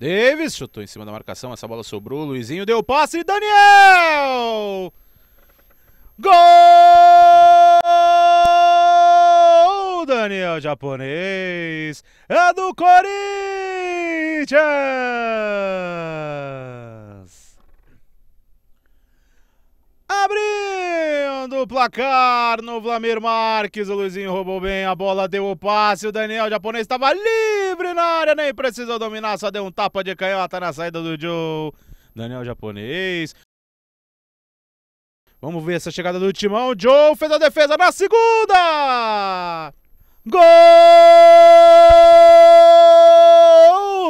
Davis chutou em cima da marcação, essa bola sobrou, Luizinho deu passe, Daniel! Gol! Daniel japonês é do Corinthians! no placar no Vlamir Marques. O Luizinho roubou bem a bola, deu o passe. O Daniel japonês estava livre na área, nem precisou dominar, só deu um tapa de canhota na saída do Joe. Daniel japonês. Vamos ver essa chegada do timão. Joe fez a defesa na segunda! Gol!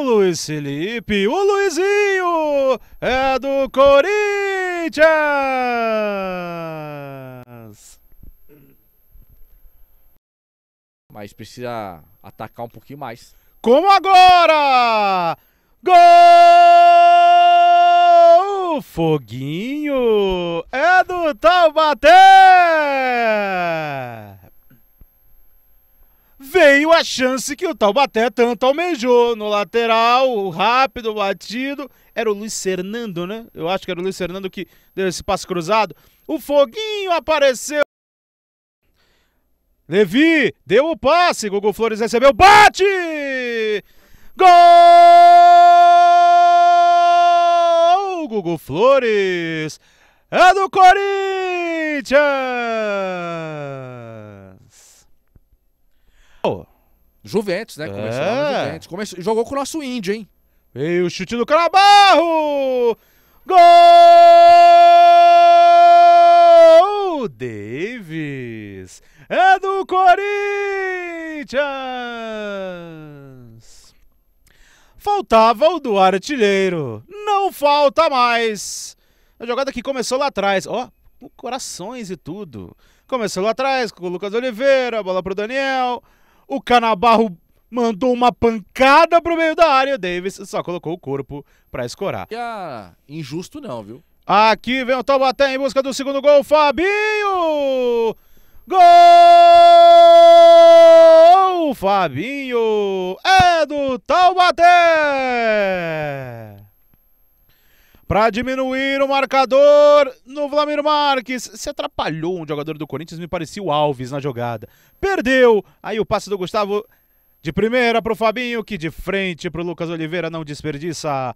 Luiz Felipe, o Luizinho é do Corinthians! Mas precisa atacar um pouquinho mais. Como agora! Gol! Foguinho é do Taubaté! Veio a chance que o Taubaté tanto almejou no lateral, rápido, batido. Era o Luiz Fernando, né? Eu acho que era o Luiz Fernando que deu esse passo cruzado. O Foguinho apareceu. Levi deu o passe, Gugu Flores recebeu, bate! Gol! Gugu Flores é do Corinthians! Juventus, né? Começou é. Juventus. Jogou com o nosso índio, hein? E o chute do Carabarro! Davis é do Corinthians! Faltava o do artilheiro, não falta mais! A jogada que começou lá atrás, ó, oh, corações e tudo. Começou lá atrás com o Lucas Oliveira, bola pro Daniel. O Canabarro mandou uma pancada pro meio da área. O Davis só colocou o corpo para escorar. E a... Ah, injusto não, viu? Aqui vem o Taubaté em busca do segundo gol, Fabinho! Gol! Fabinho é do Taubaté! Para diminuir o marcador no Vlamir Marques, se atrapalhou um jogador do Corinthians, me parecia o Alves na jogada. Perdeu! Aí o passe do Gustavo de primeira para o Fabinho, que de frente para o Lucas Oliveira não desperdiça.